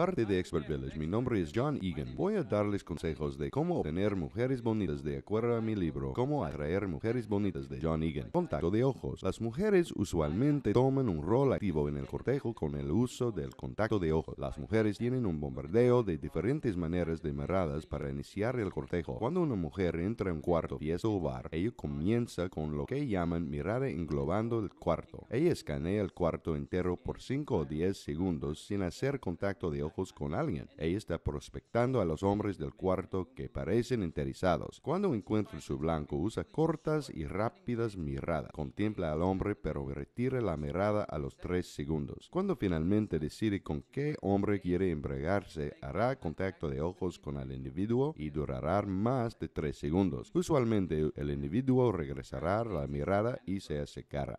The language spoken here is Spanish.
parte de Expert Village, mi nombre es John Egan. Voy a darles consejos de cómo obtener mujeres bonitas de acuerdo a mi libro, Cómo atraer mujeres bonitas de John Egan. Contacto de ojos. Las mujeres usualmente toman un rol activo en el cortejo con el uso del contacto de ojos. Las mujeres tienen un bombardeo de diferentes maneras de miradas para iniciar el cortejo. Cuando una mujer entra en un cuarto, fiesta o bar, ella comienza con lo que llaman mirada englobando el cuarto. Ella escanea el cuarto entero por 5 o 10 segundos sin hacer contacto de ojos con alguien. Ella está prospectando a los hombres del cuarto que parecen interesados. Cuando encuentra su blanco, usa cortas y rápidas miradas. Contempla al hombre, pero retira la mirada a los tres segundos. Cuando finalmente decide con qué hombre quiere embriagarse, hará contacto de ojos con el individuo y durará más de tres segundos. Usualmente, el individuo regresará la mirada y se acercará.